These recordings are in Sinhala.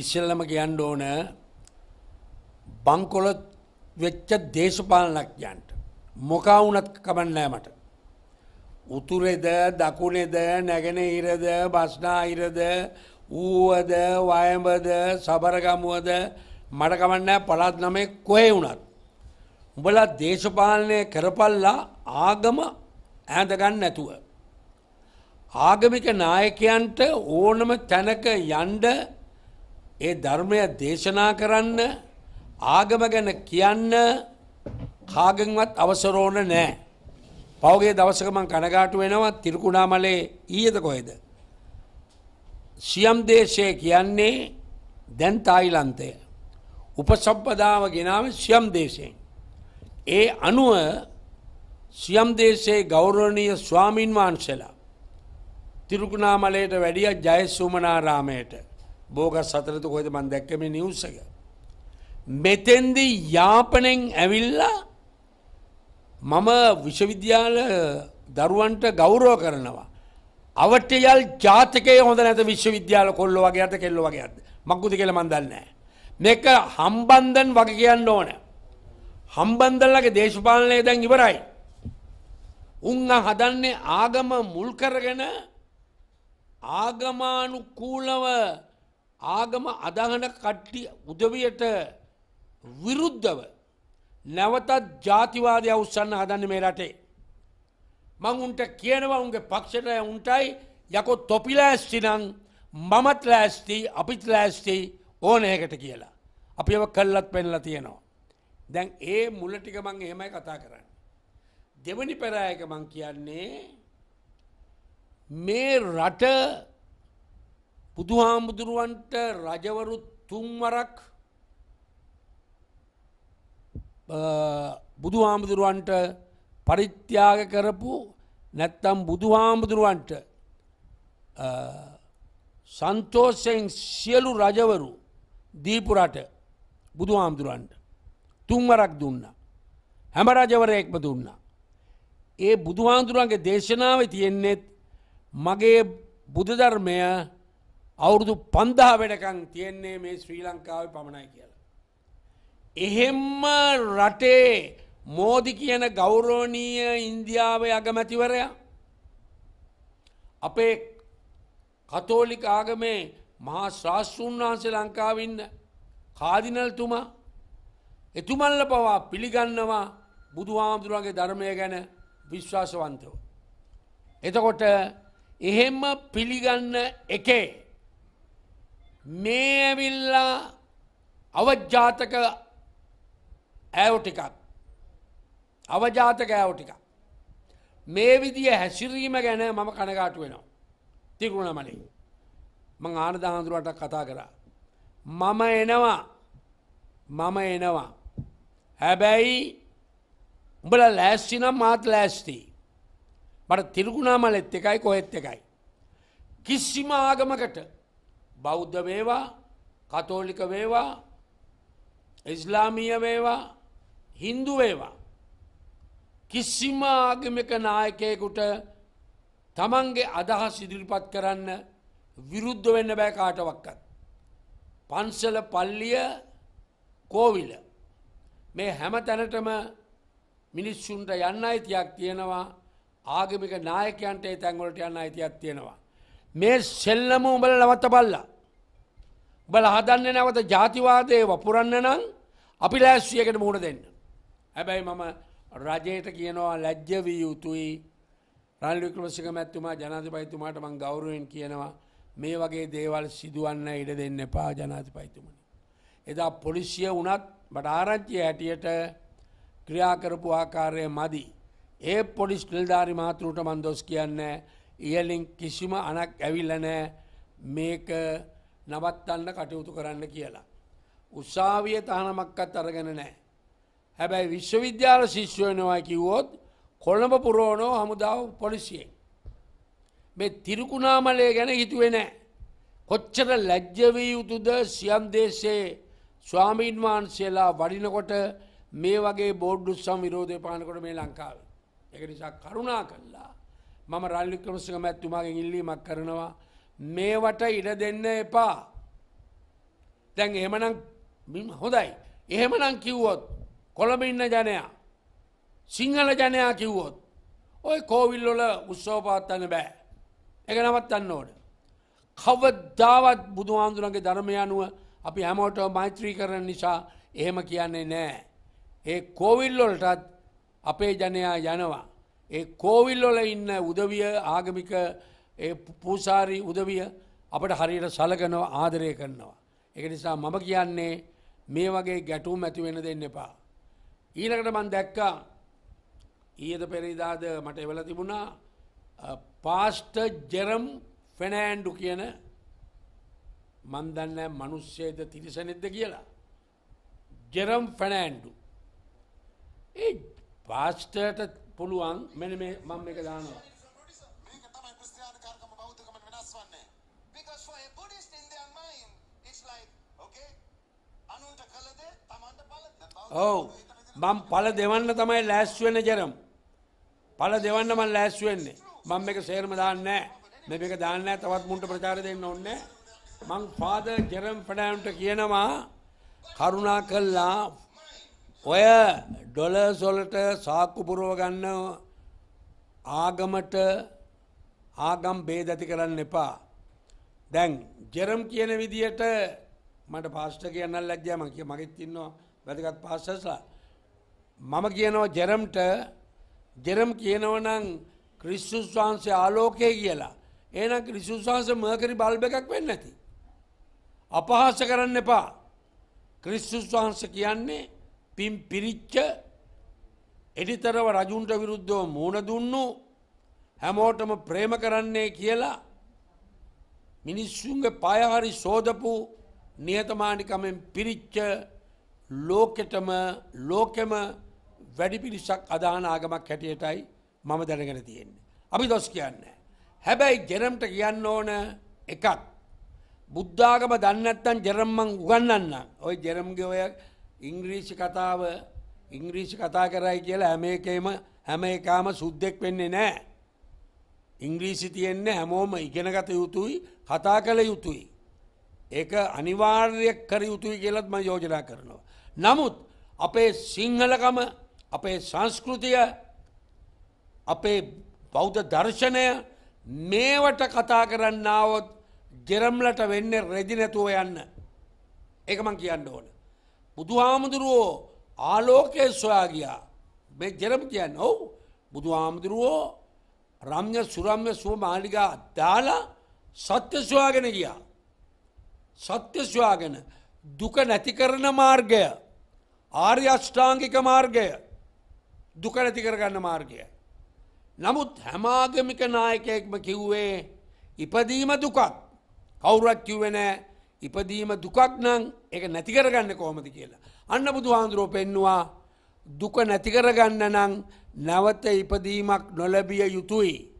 ඉස්සෙල්ලම කියන්න ඕන බංකොලොත් වෙච්ච දේශපාලනඥයන්ට මොකා වුණත් කමන්නෑ මට. උතුරෙද දකුණෙද නැගෙනහිරද බස්නාහිරද ඌවද වයඹද සබරගමුවද මට කමන්නෑ පළත් නමේ කොහේ වුණත්. උඹලා දේශපාලනය කරපල්ලා ආගම ඇඳගන්න නැතුව. ආගමික නායකයන්ට ඕනම තැනක යන්ඩ ඒ ධර්මය දේශනා කරන්න ආගම ගැන කියන්න කාගෙන්වත් අවසරෝන නෑ. පෞගේ දවසකමන් කනගාටු වෙනවා තිරකුණාමලේ ඊයද කොහෙද. සියම් දේශය කියන්නේ දැන් තායිලන්තය. උපසම්පදාව ගෙනාව සියම් දේශයෙන්. ඒ අනුව සියම් දේශයේ ගෞරවනීය ස්වාමීන් වහන්සලා. තිරුකුණාමලයට වැඩිය ජයසුමනාරාමයට බෝගස් සතරත කොහද මන් දැක්කම නිවස එක. මෙතෙන්දි යාපනෙන් ඇවිල්ලා මම විශ්වවිද්‍යාල දරුවන්ට ගෞරෝ කරනවා. අවට්‍යයල් ජාතකය හොඳ නැත විශ්වවිද්‍යාල කොල්ල වගේ අත කෙල්ල වගේ අද මක්ගුති කෙල මන්දන්නෑ. මේක හම්බන්දන් වගේ කියන්න ඕන. හම්බන්දල්ලගේ දේශපාලනය දැන් ඉවරයි. උංහ හදන්නේ ආගම මුල් කරගෙන ආගමානුකූලව ආගම අදහන කට්ටිය උදවියට විරුද්ධව නැවතත් ජාතිවාදය අවස්සන්න හදන්න මේ රටේ. මං උන්ට කියනවා උන්ගේ පක්ෂටය උන්ටයි යකො තොපි ලෑස්තිනං මමත් ලෑස්ති අපිත් ලෑස්ති ඕනයකට කියලා. අපි එව කල්ලත් පෙන්ලා තියෙනවා. දැන් ඒ මුලටික මං එහෙමයි කතා කරන්න. දෙවනි පෙරායක මං කියන්නේ මේ රට බුදුහාමුදුරුවන්ට රජවරු තුන්වරක් බුදුහාමුදුරුවන්ට පරිත්‍යාග කරපු නැත්තම් බුදුහාමුදුරුවන්ට සන්තෝෂයෙන් සියලු රජවරු දීපුරට බුදුහාමුදුරුවන්ට තුන්වරක් දුන්න. හැම රජවරයෙක්ම දුන්න. ඒ බුදුහාමුදුරුවන්ගේ දේශනාව තියෙන්නේෙත් මගේ බුදුධර්මය අවුරුදු පන්දා වැඩකං තියෙන්නේ මේ ශ්‍රී ලංකාව පමණයි කියලා. එහෙම්ම රටේ මෝදි කියන ගෞරෝණීය ඉන්දියාව අගමැතිවරයා අපේ කතෝලික ආගමේ මහා ශාස්තෘන් වහන්සේ ලංකාවන්න කාදිනල්තුමා එතුමල්ල පවා පිළිගන්නවා බුදු හාමුදුරුවන්ගේ ධර්මය ගැන විශ්වාසවන්තව. එතකොට එහෙම පිළිගන්න එකේ මේ ඇවිල්ලා අවජාතක ඇව් ටිකක් අවජාතක ඇව් ටිකක් මේ විදිය හැසිරීම ගැන මම කනගාටු වෙනවා තිකුණ මලින් මං ආනදාහඳුරුවට කතා කරා මම එනවා මම එනවා හැබැයි උඹල ලෑස්සිනම් මාත් ලෑස්ති මට තිරගුණා මලෙත් එකයි කොහෙත් එකයි කිසිම ආගමකට බෞද්ධ වේවා කතෝලික වේවා ඉස්ලාමීය වේවා හින්දු වේවා කිසිම ආගමික නායකයෙකුට තමන්ගේ අදහස් ඉදිරිපත් කරන්න විරුද්ධ වෙන්න බෑ කාටවක්කත්. පන්සල පල්ලිය කෝවිල මේ හැම තැනටම මිනිස්සුන්ට යන්න අයිතියක් තියෙනවා ආගමික නායකයන්ට ඒ තැන්වලට යන්න අයිතියක් තියෙනවා. මේ සෙල්ලම උඹල නවත්ත බල්ලා උබල හදන්න නැවත ජාතිවාදය වපුරන්න නම් අපි ලෑස්්ියකට මුහුණ දෙන්න. හැබැයි මම රජයට කියනවා ලැජ්ජවී යුතුයි රල්ලිකලසික මැත්තුමා ජනාතිපයිතුමාට මං ගෞරුවෙන් කියනවා මේ වගේ දේවල් සිදුවන්න ඉඩ දෙන්න එපා ජනාතිපයිතුමනි. එදා පොලිසිය වනත් බට ආරංචිය හැටියට ක්‍රියාකරපු ආකාරය මදි. ඒ පොලිස් නිල්ධාරි මාතෘට මන්දොස් කියන්න ඉහලින් කිසිම අනක් ඇවිල්ලනෑ මේක නවත්තන්න කටයුතු කරන්න කියලා. උත්සාාවිය තහනමක්කත් අරගෙන නෑ. හැබැයි විශ්වවිද්‍යාල ශිෂ්‍යයනවා කිව්වොත් කොළඹ පුරෝණෝ හමුදාව පොලිසියෙන්. මේ තිරුකුණාමලය ගැන හිතුවේ නෑ. කොච්චර ලැජ්ජවී යුතුද සියම් දේශයේ ස්වාමීන් වහන්සේලා වඩිනකොට මේ වගේ බෝඩ්ඩු සම් විරෝධය පානකොට මේ ලංකාව. එක නිසා කරුණා කල්ලා මම රල්ලික්‍රමසික මැත්තුමාගේ ඉල්ලීමක් කරනවා මේවට ඉඩ දෙන්න එපා. දැන් එහෙමනම් හොඳයි. එහෙමනම් කිව්වොත් කොළඹ ඉන්න ජනයා සිංහල ජනයා කිව්වොත් ඔය කෝවිල්ලොල උත්සෝපාත්තන්න බෑ. එක නවත්තන්න ඕට. කවද්දාවත් බුදුහාන්දුරන්ගේ ධර්මය අනුව අපි හැමෝට මෛත්‍රී කරන නිසා එහෙම කියන්නේ නෑ. ඒ කෝවිල්ලොලටත් අපේ ජනයා යනවා. ඒ කෝවිල්ලොල ඉන්න උදවිය ආගමික ඒ පූසාරි උදවිය අපට හරියට සලකනවා ආදරය කරනවා. එක නිසා මම කියන්නේ මේ වගේ ගැටුම් ඇතිවෙන දෙන්න එපා. ඊළකට මන් දැක්කා ඊයද පෙරරිදාද මට එවල තිබුණා පාස්ට ජෙරම් ෆෙනෑන්ඩු කියන මන්දන්න මනුස්සේද තිරිසනෙද්ද කියලා. ජෙරම් ෆැනෑන්ඩු. ඒ පාස්ටට පුළුවන් මෙන මම එක දානවා. ඔව් මම පළ දෙවන්න තමයි ලෑස්ති වෙන්නේ ජරම්. පළ දෙවන්න මම ලෑස්ති වෙන්නේ. මම මේක සේරම දාන්නේ නැහැ. මේ මේක දාන්නේ නැහැ. තවත් මුන්ට ප්‍රචාරය දෙන්න ඕනේ මං ෆාදර් ජෙරම් ෆඩෑන්ට කියනවා කරුණා කළා ඔය ඩොලර්ස් වලට සාක්කු පුරව ගන්න ආගමට ආගම් ભેද ඇති කරන්න එපා. දැන් ජෙරම් කියන විදියට මට පාස්ටර් කියන්න ලැජ්ජා මං කිය මගෙත් ඉන්නවා වැදගත් පාසස්ලා. මම කියනවා ජෙරම්ට ජෙරම් කියනවනං ක්‍රිස්සුස් වහන්සේ ආලෝකය කියලා. ඒනම් ක්‍රිස්සුස් වහන්ස මකරි බල්බ එකක් වෙන්න ඇති. අපහාස කරන්න එපා. ක්‍රිස්සුස් වහන්ස කියන්නේ පිම් පිරිච්ච එඩිතරව රජුන්ට විරුද්ධව මූුණ දුන්නු හැමෝටම ප්‍රේම කරන්නේ කියලා මිනිස්සුන්ගේ පයහරි සෝදපු නියතමානිකමෙන් පිරිච්ච ලෝකෙටම ලෝකෙම වැඩි පිරිසක් අදාන ආගමක් හැටියටයි මම දැනගෙන තියෙන්නේ. අපි දොස් කියන්න. හැබැයි ජෙරම්ට කියන්න ඕන එකක්. බුද්ධාගම දන්නත්තන් ජෙරම්මං උගන්නන්න ඔය ජෙරම්ගේ ඔය ඉංග්‍රීසි කතාව ඉංග්‍රීසි කතා කරයි කියලා හැම එකේම හැම එකාම සුද්දෙක් වෙන්නේ නෑ. ඉංග්‍රීසි තියෙන්නේ හැමෝම ඉගෙනගත යුතුයි කතා කළ යුතුයි. ඒක අනිවාර්ය කර යුතුයි කියලත් ම යෝජනා කරනවා. නමුත් අපේ සිංහලකම අපේ සංස්කෘතිය අපේ බෞද්ධ දර්ශනය මේවට කතා කරන්නාවොත් ජෙරම්ලට වෙන්න රෙදිනැතුව යන්න. ඒකමං කියන්න ඕන. බුදුහාමුදුරුවෝ ආලෝකය සොයා ගියා මේ ජෙරම් කියන්න ඔවු බුදුහාමුදුරුවෝ රම්්‍ය සුරම්්‍ය සුව මාලිකා අද්දාලා සත්‍ය සොයාගෙන ගියා. සත්‍ය සොයාගෙන දුක නැති කරන මාර්ගය ආර්ය අෂ්ටාංගික මාර්ගය දුක නැති කරගන්න මාර්ගය. නමුත් හැමාගමික නායකයෙක්ම කිව්වේ ඉපදීම දුකක් කවුරත් කිව්වෙන ඉපදීම දුකක් නම් එක නැතිකරගන්න කොහොමද කියලා. අන්න බුදු හාන්දුරෝ පෙන්නවා දුක නැතිකරගන්න නම් නැවත ඉපදීමක් නොලැබිය යුතුයි.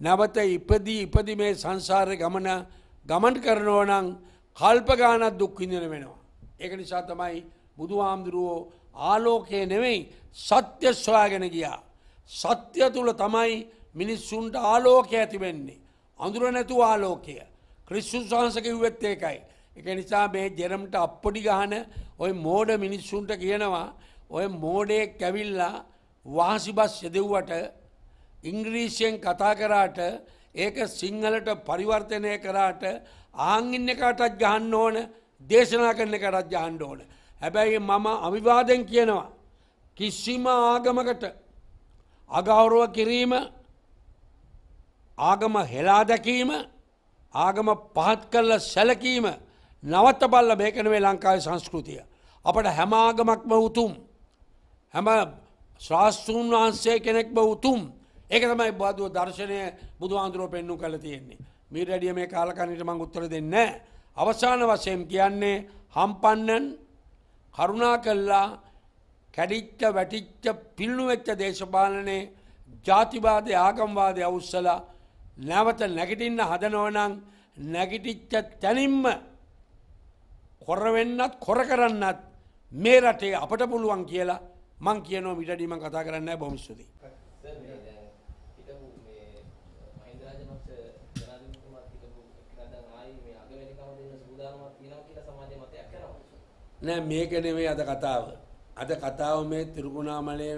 නැවත ඉපදී ඉපදි මේ සංසාරය ගමන ගමන් කරනෝ නං කල්ප ගානක් දුක් විඳින වෙනවා. ඒක නිසා තමයි බුදුහාමුදුරුවෝ ආලෝකය නෙවෙයි සත්‍ය සොයාගෙන ගියා. සත්‍ය තුල තමයි මිනිස්සුන්ට ආලෝකය ඇති වෙන්නේ. අඳුර නැතුව ආලෝකය. ක්‍රිස්තුස් වහන්සේ කිව්වෙත් ඒකයි. ඒක නිසා මේ ජෙරම්ට අප්පොඩි ගහන ওই මෝඩ මිනිස්සුන්ට කියනවා ඔය මෝඩේ කැවිල්ලා වාසිබස් යදෙව්වට ඉංග්‍රීසියෙන් කතා කරාට ඒක සිංහලට පරිවර්තනය කරාට ආන් ඉන්න එකටත් ගහන්න ඕන දේශනා කරන එකටත් ගහන්න ඕන. හැබැයි මම අවිවාදෙන් කියනවා කිසිම ආගමකට අගෞරව කිරීම ආගම හෙලා දැකීම ආගම පහත් කරලා සැලකීම නවත්තබල්ල මේක නෙමෙයි ලංකාවේ සංස්කෘතිය. අපට හැම ආගමක්ම උතුම්. හැම ශාස්ත්‍රූන් වහන්සේ කෙනෙක්ම උතුම්. ඒක තමයි බාදුව දර්ශනය බුදුහාඳුරෝ පෙන්වු කළ තියෙන්නේ. මීට වැඩිය මේ කාලකණයට මං උත්තර දෙන්න අවසාන වශයෙන් කියන්නේ හම්පන්නන් කරුණා කල්ලා කැඩිච්ච වැටිච්ච පිල්ලු වෙච්ච දේශපාලනේ ජාතිවාදය ආගම්වාදය අවුස්සල නැවත නැගිටින්න හදනවනං නැගිටිච්ච තැනින්ම කොරවෙන්නත් කොර කරන්නත් මේ රටේ අපට පුළුවන් කියලා මං කියනෝ මිටඩීම කතා කරන්න බොමිස්සුදී. නෑ මේක නෙමේ අද කතාව. අද කතාව මේ තිරුගුණාමලයේ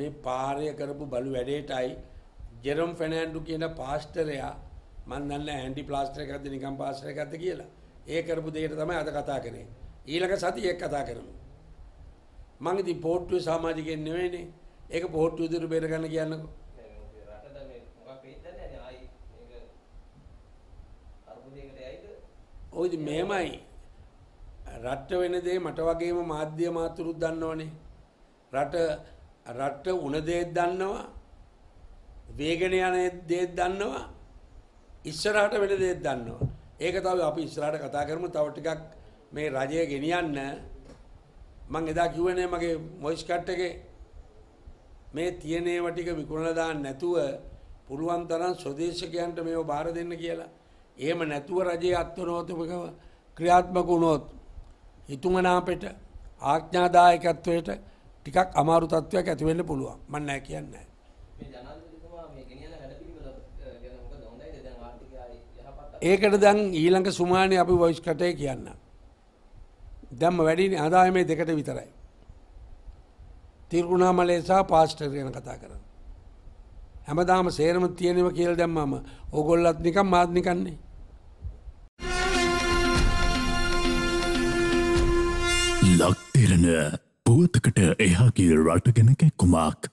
මේ පාරය කරපු බලු වැඩේටයි ජෙරම් ෆෙනෑන්ඩු කියන පාස්ටරයා මන් දන්න ඇන්ටි ප්ලාස්ටර් එකක්ද නිකම් පාස්ටර් එකක්ද කියලා. ඒ කරපු දෙයට තමයි අද කතා කරේ. ඊළඟ සතියේ කතා කරමු. මං ඉතින් පෝට්ටුවේ සමාජිකයෙක් නෙවෙයිනේ. ඒක පෝට්ටුව විදිහට බේරගන්න කියන්නකෝ. ඔය ඉතින් මෙහෙමයි රට වෙන දේ මට වගේම මාධ්‍ය මාතුරුත් දන්නවනේ. රට රට උණ දේත් දන්නවා. වේගන යන දේත් දන්නවා. ඉස්සරහට වෙන දේත් දන්නවා. ඒක තව අපි ඉස්සරහට කතා කරමු තව ටිකක් මේ රජය ගෙනියන්න මං එදා කිව්වනේ මගේ මොයිස් කට් එකේ මේ තියෙන ඒවා ටික විකුණලා දාන්න නැතුව පුළුවන් තරම් ස්වදේශිකයන්ට මේව බාර දෙන්න කියලා. එහෙම නැතුව රජයේ අත්වනෝතුකව ක්‍රියාත්මක වුණොත් හිතුමනාපෙට ආඥාදායකත්වයට ටිකක් අමාරු තත්ත්වයක් ඇතිවෙන්න පුළුවන් මම නෑ කියන්නේ ඒකට දැන් ඊළඟ සුමානේ අපි වොයිස් කටේ කියන්න. දැම්ම වැඩිනේ ආදායමේ දෙකට විතරයි. තිරුණාමලේ සහ පාස්ටර් ගැන කතා කරන්නේ. හැමදාම සේරම තියෙනවා කියලා දැම්මම ඕගොල්ලත් නිකන් මාත් නිකන්නේ. ලක්තිරණ පුවතකට එහාගේ රටගෙනක කුමක්.